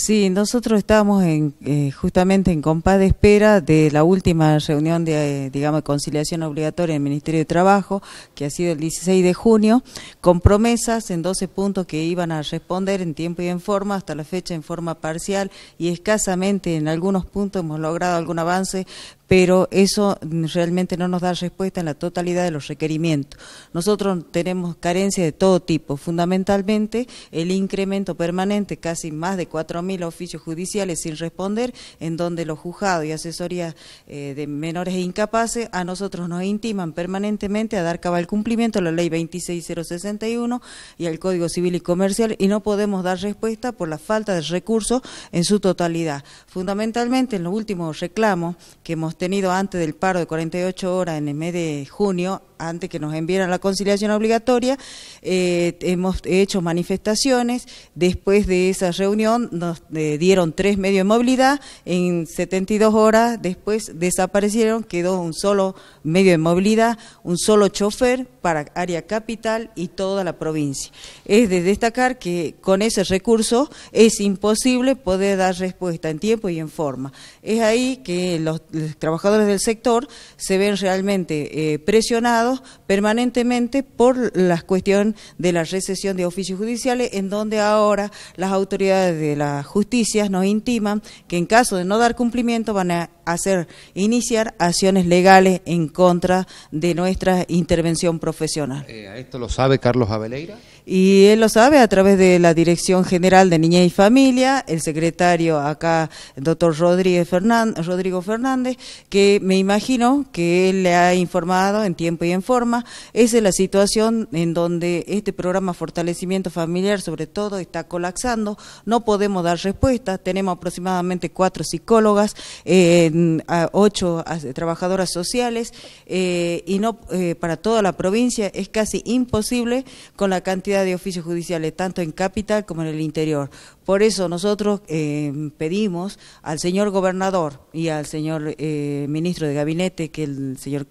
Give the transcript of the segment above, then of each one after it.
Sí, nosotros estamos en, eh, justamente en compás de espera de la última reunión de, digamos, conciliación obligatoria del Ministerio de Trabajo, que ha sido el 16 de junio, con promesas en 12 puntos que iban a responder en tiempo y en forma, hasta la fecha en forma parcial y escasamente en algunos puntos hemos logrado algún avance, pero eso realmente no nos da respuesta en la totalidad de los requerimientos. Nosotros tenemos carencias de todo tipo, fundamentalmente el incremento permanente, casi más de cuatro mil oficios judiciales sin responder, en donde los juzgados y asesorías eh, de menores e incapaces a nosotros nos intiman permanentemente a dar cabal cumplimiento a la ley 26061 y al Código Civil y Comercial y no podemos dar respuesta por la falta de recursos en su totalidad. Fundamentalmente en los últimos reclamos que hemos tenido antes del paro de 48 horas en el mes de junio, antes que nos enviaran la conciliación obligatoria, eh, hemos hecho manifestaciones. Después de esa reunión nos eh, dieron tres medios de movilidad, en 72 horas después desaparecieron, quedó un solo medio de movilidad, un solo chofer para área capital y toda la provincia. Es de destacar que con ese recurso es imposible poder dar respuesta en tiempo y en forma. Es ahí que los, trabajadores del sector se ven realmente eh, presionados permanentemente por la cuestión de la recesión de oficios judiciales, en donde ahora las autoridades de la justicias nos intiman que en caso de no dar cumplimiento van a hacer iniciar acciones legales en contra de nuestra intervención profesional. Eh, ¿Esto lo sabe Carlos Aveleira? Y él lo sabe a través de la Dirección General de Niñez y Familia, el secretario acá, el doctor Fernández, Rodrigo Fernández, que me imagino que él le ha informado en tiempo y en forma. Esa es la situación en donde este programa Fortalecimiento Familiar, sobre todo, está colapsando. No podemos dar respuesta. Tenemos aproximadamente cuatro psicólogas. Eh, Mm, a ocho trabajadoras sociales eh, y no eh, para toda la provincia es casi imposible con la cantidad de oficios judiciales tanto en capital como en el interior. Por eso nosotros eh, pedimos al señor gobernador y al señor ministro de gabinete, que el señor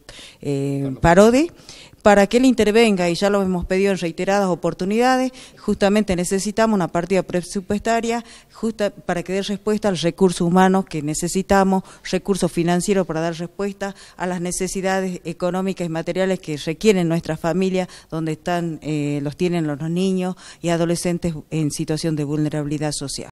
Parodi, para que él intervenga, y ya lo hemos pedido en reiteradas oportunidades, justamente necesitamos una partida presupuestaria justa para que dé respuesta al recurso humano que necesitamos, recurso financiero para dar respuesta a las necesidades económicas y materiales que requieren nuestras familias, donde están, eh, los tienen los niños y adolescentes en situación de vulnerabilidad social.